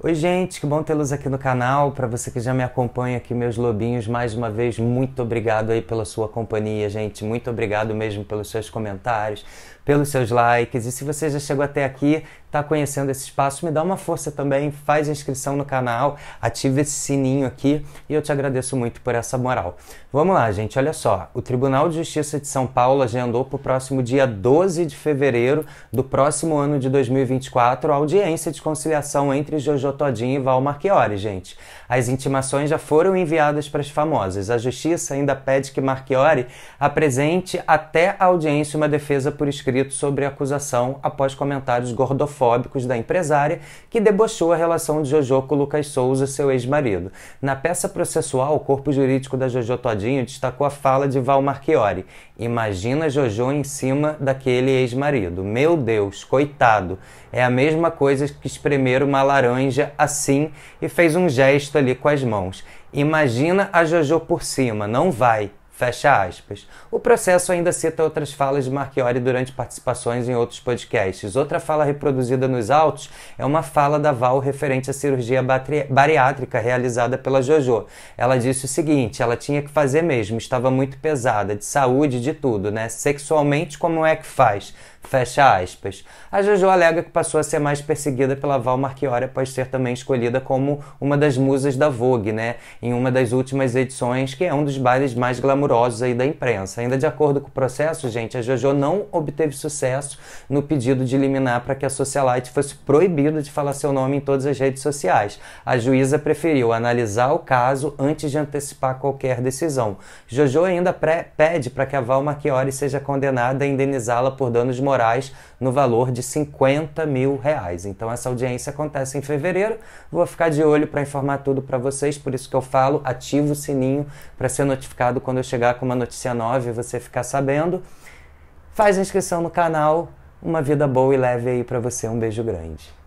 Oi, gente, que bom tê-los aqui no canal. Para você que já me acompanha aqui, meus lobinhos, mais uma vez, muito obrigado aí pela sua companhia, gente. Muito obrigado mesmo pelos seus comentários, pelos seus likes. E se você já chegou até aqui, está conhecendo esse espaço, me dá uma força também, faz inscrição no canal, ativa esse sininho aqui e eu te agradeço muito por essa moral. Vamos lá, gente, olha só. O Tribunal de Justiça de São Paulo agendou para o próximo dia 12 de fevereiro do próximo ano de 2024 a audiência de conciliação entre Jojo Todinho e Val Marchiori, gente. As intimações já foram enviadas para as famosas. A Justiça ainda pede que Marchiori apresente até a audiência uma defesa por escrito sobre a acusação após comentários gordofóbicos homofóbicos da empresária que debochou a relação de Jojo com Lucas Souza, seu ex-marido. Na peça processual, o corpo jurídico da Jojo Todinho destacou a fala de Val Marchiori. Imagina Jojo em cima daquele ex-marido. Meu Deus, coitado. É a mesma coisa que espremer uma laranja assim e fez um gesto ali com as mãos. Imagina a Jojo por cima, não vai. Fecha aspas. O processo ainda cita outras falas de Marchiori durante participações em outros podcasts. Outra fala reproduzida nos autos é uma fala da Val referente à cirurgia bariátrica realizada pela JoJo. Ela disse o seguinte: ela tinha que fazer mesmo, estava muito pesada, de saúde, de tudo, né? Sexualmente, como é que faz? Fecha aspas. A Jojo alega que passou a ser mais perseguida pela Val Marchiori após ser também escolhida como uma das musas da Vogue, né? Em uma das últimas edições, que é um dos bailes mais glamurosos aí da imprensa. Ainda de acordo com o processo, gente, a Jojo não obteve sucesso no pedido de liminar para que a socialite fosse proibida de falar seu nome em todas as redes sociais. A juíza preferiu analisar o caso antes de antecipar qualquer decisão. Jojo ainda pede para que a Val Marchiori seja condenada a indenizá-la por danos morais no valor de 50 mil reais. Então essa audiência acontece em fevereiro. Vou ficar de olho para informar tudo para vocês, por isso que eu falo, ativa o sininho para ser notificado quando eu chegar com uma notícia nova e você ficar sabendo. Faz a inscrição no canal. Uma vida boa e leve aí para você. Um beijo grande.